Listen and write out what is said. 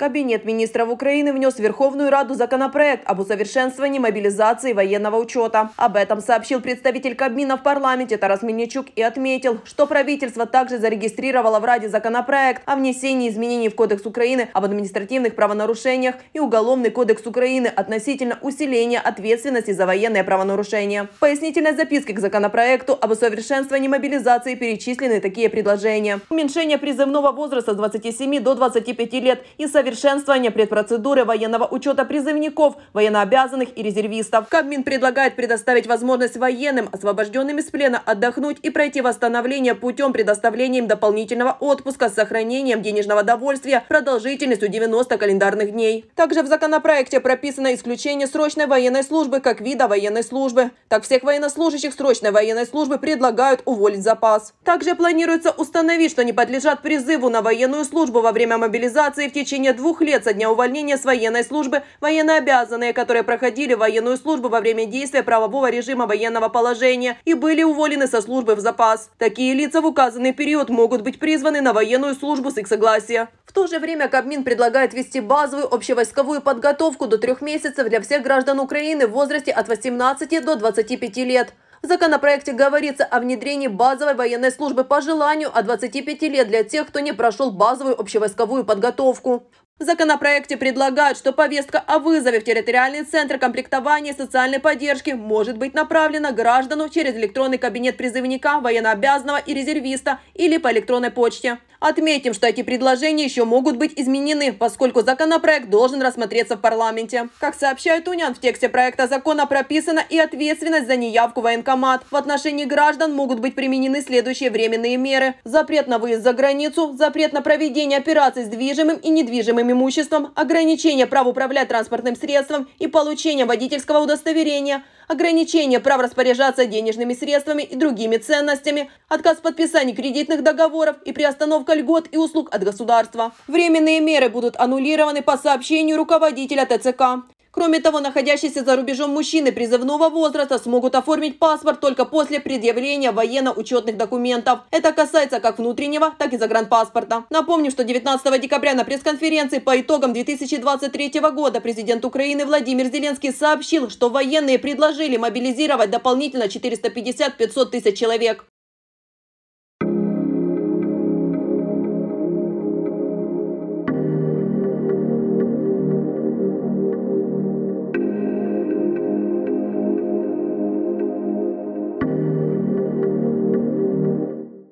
Кабинет министров Украины внес в Верховную Раду законопроект об усовершенствовании мобилизации военного учета. Об этом сообщил представитель Кабмина в парламенте Тарас Мельничук и отметил, что правительство также зарегистрировало в Раде законопроект о внесении изменений в Кодекс Украины об административных правонарушениях и Уголовный кодекс Украины относительно усиления ответственности за военные правонарушения. В пояснительной записке к законопроекту об усовершенствовании мобилизации перечислены такие предложения. Уменьшение призывного возраста с 27 до 25 лет и совет Совершенствование предпроцедуры военного учета призывников, военнообязанных и резервистов. Кабмин предлагает предоставить возможность военным, освобожденным из плена, отдохнуть и пройти восстановление путем предоставления им дополнительного отпуска с сохранением денежного довольствия продолжительностью 90 календарных дней. Также в законопроекте прописано исключение срочной военной службы как вида военной службы. Так всех военнослужащих срочной военной службы предлагают уволить запас. Также планируется установить, что не подлежат призыву на военную службу во время мобилизации в течение двух лет со дня увольнения с военной службы военнообязанные, которые проходили военную службу во время действия правового режима военного положения и были уволены со службы в запас. Такие лица в указанный период могут быть призваны на военную службу с их согласия. В то же время Кабмин предлагает вести базовую общевойсковую подготовку до трех месяцев для всех граждан Украины в возрасте от 18 до 25 лет. В законопроекте говорится о внедрении базовой военной службы по желанию от 25 лет для тех, кто не прошел базовую общевойсковую подготовку. В законопроекте предлагают, что повестка о вызове в территориальный центр комплектования социальной поддержки может быть направлена граждану через электронный кабинет призывника, военнообязанного и резервиста или по электронной почте. Отметим, что эти предложения еще могут быть изменены, поскольку законопроект должен рассмотреться в парламенте. Как сообщает Унян, в тексте проекта закона прописана и ответственность за неявку в военкомат. В отношении граждан могут быть применены следующие временные меры. Запрет на выезд за границу, запрет на проведение операций с движимым и недвижимым имуществом, ограничение прав управлять транспортным средством и получение водительского удостоверения – ограничение прав распоряжаться денежными средствами и другими ценностями, отказ в подписании кредитных договоров и приостановка льгот и услуг от государства. Временные меры будут аннулированы по сообщению руководителя ТЦК. Кроме того, находящиеся за рубежом мужчины призывного возраста смогут оформить паспорт только после предъявления военно-учетных документов. Это касается как внутреннего, так и загранпаспорта. Напомню, что 19 декабря на пресс-конференции по итогам 2023 года президент Украины Владимир Зеленский сообщил, что военные предложили мобилизировать дополнительно 450-500 тысяч человек.